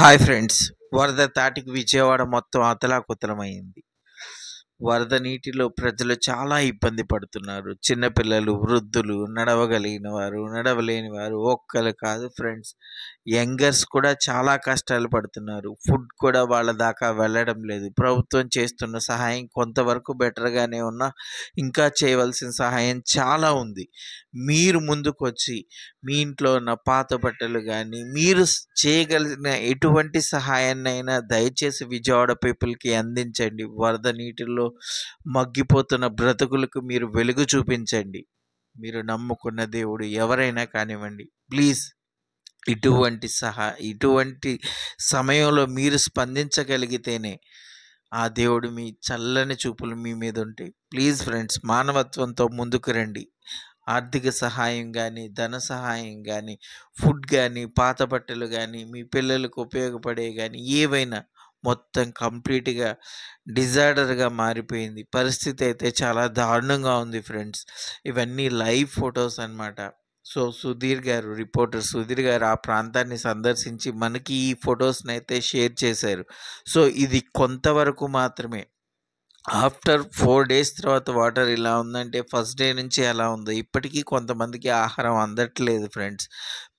hi friends వరద తాటికి విజయవాడ మొత్తం అతలాకుతలమైంది వరద నీటిలో ప్రజలు చాలా ఇబ్బంది పడుతున్నారు చిన్నపిల్లలు వృద్ధులు నడవగలిగిన వారు నడవలేని వారు ఒక్కరు కాదు ఫ్రెండ్స్ యంగర్స్ కూడా చాలా కష్టాలు పడుతున్నారు ఫుడ్ కూడా వాళ్ళ దాకా వెళ్ళడం లేదు ప్రభుత్వం చేస్తున్న సహాయం కొంతవరకు బెటర్గానే ఉన్నా ఇంకా చేయవలసిన సహాయం చాలా ఉంది మీరు ముందుకొచ్చి మీ ఇంట్లో ఉన్న పాత బట్టలు కానీ మీరు చేయగలిగిన ఎటువంటి సహాయాన్నైనా దయచేసి విజయవాడ పీపుల్కి అందించండి వరద నీటిలో మగ్గిపోతున్న బ్రతుకులకు మీరు వెలుగు చూపించండి మీరు నమ్ముకున్న దేవుడు ఎవరైనా కానివ్వండి ప్లీజ్ ఇటువంటి సహా ఇటువంటి సమయంలో మీరు స్పందించగలిగితేనే ఆ దేవుడు మీ చల్లని చూపులు మీ మీద ఉంటాయి ప్లీజ్ ఫ్రెండ్స్ మానవత్వంతో ముందుకు రండి ఆర్థిక సహాయం కానీ ధన సహాయం కానీ ఫుడ్ కానీ పాత బట్టలు కానీ మీ పిల్లలకు ఉపయోగపడే కానీ ఏవైనా మొత్తం కంప్లీట్గా డిజార్డర్గా మారిపోయింది పరిస్థితి అయితే చాలా దారుణంగా ఉంది ఫ్రెండ్స్ ఇవన్నీ లైవ్ ఫొటోస్ అనమాట సో సుధీర్ గారు రిపోర్టర్ సుధీర్ గారు ఆ ప్రాంతాన్ని సందర్శించి మనకి ఈ ఫొటోస్ని అయితే షేర్ చేశారు సో ఇది కొంతవరకు మాత్రమే ఆఫ్టర్ ఫోర్ డేస్ తర్వాత వాటర్ ఇలా ఉందంటే ఫస్ట్ డే నుంచి ఎలా ఉందో ఇప్పటికీ కొంతమందికి ఆహారం అందట్లేదు ఫ్రెండ్స్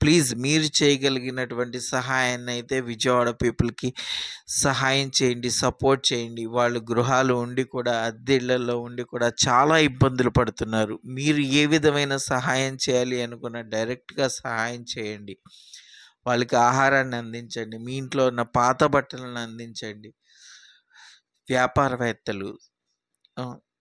ప్లీజ్ మీరు చేయగలిగినటువంటి సహాయాన్ని అయితే విజయవాడ పీపుల్కి సహాయం చేయండి సపోర్ట్ చేయండి వాళ్ళు గృహాలు ఉండి కూడా అద్దెళ్లలో ఉండి కూడా చాలా ఇబ్బందులు పడుతున్నారు మీరు ఏ విధమైన సహాయం చేయాలి అనుకున్న డైరెక్ట్గా సహాయం చేయండి వాళ్ళకి ఆహారాన్ని అందించండి మీ ఇంట్లో ఉన్న పాత బట్టలను అందించండి వ్యాపారవేత్తలు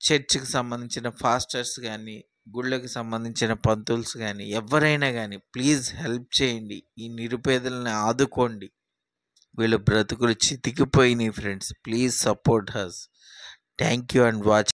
చర్చికి సంబంధించిన ఫాస్టర్స్ కానీ గుళ్ళకి సంబంధించిన పంతులుస్ కానీ ఎవరైనా కానీ ప్లీజ్ హెల్ప్ చేయండి ఈ నిరుపేదలను ఆదుకోండి వీళ్ళ బ్రతుకులు చితికిపోయినాయి friends please support us thank you and watch